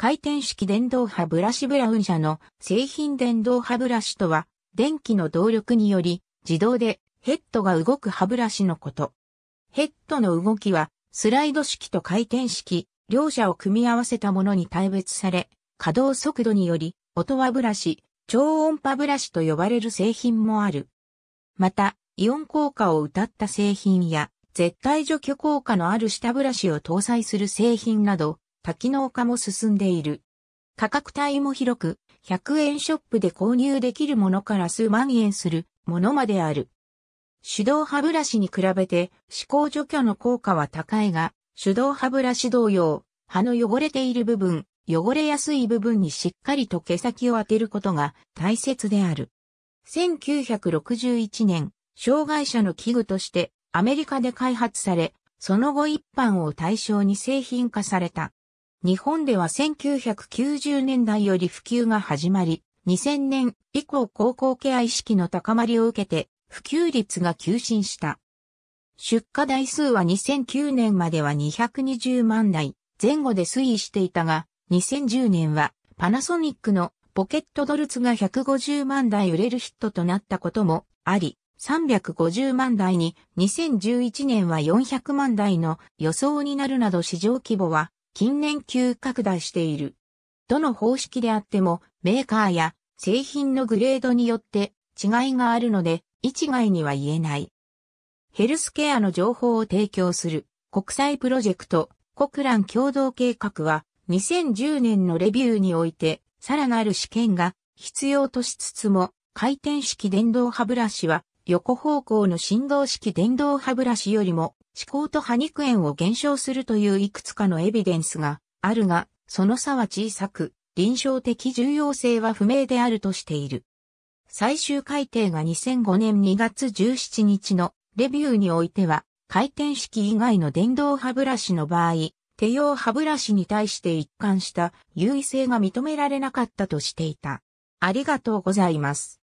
回転式電動歯ブラシブラウン社の製品電動歯ブラシとは、電気の動力により自動でヘッドが動く歯ブラシのこと。ヘッドの動きはスライド式と回転式、両者を組み合わせたものに対別され、稼働速度により音歯ブラシ、超音波ブラシと呼ばれる製品もある。また、イオン効果を謳った製品や、絶対除去効果のある舌ブラシを搭載する製品など、多機能化も進んでいる。価格帯も広く、100円ショップで購入できるものから数万円するものまである。手動歯ブラシに比べて歯垢除去の効果は高いが、手動歯ブラシ同様、歯の汚れている部分、汚れやすい部分にしっかりと毛先を当てることが大切である。1961年、障害者の器具としてアメリカで開発され、その後一般を対象に製品化された。日本では1990年代より普及が始まり、2000年以降高校ケア意識の高まりを受けて、普及率が急進した。出荷台数は2009年までは220万台前後で推移していたが、2010年はパナソニックのポケットドルツが150万台売れるヒットとなったこともあり、350万台に2011年は400万台の予想になるなど市場規模は近年急拡大している。どの方式であっても、メーカーや製品のグレードによって違いがあるので、一概には言えない。ヘルスケアの情報を提供する国際プロジェクト国蘭共同計画は2010年のレビューにおいてさらなる試験が必要としつつも回転式電動歯ブラシは横方向の振動式電動歯ブラシよりも思考と歯肉炎を減少するといういくつかのエビデンスがあるが、その差は小さく、臨床的重要性は不明であるとしている。最終改定が2005年2月17日のレビューにおいては、回転式以外の電動歯ブラシの場合、手用歯ブラシに対して一貫した優位性が認められなかったとしていた。ありがとうございます。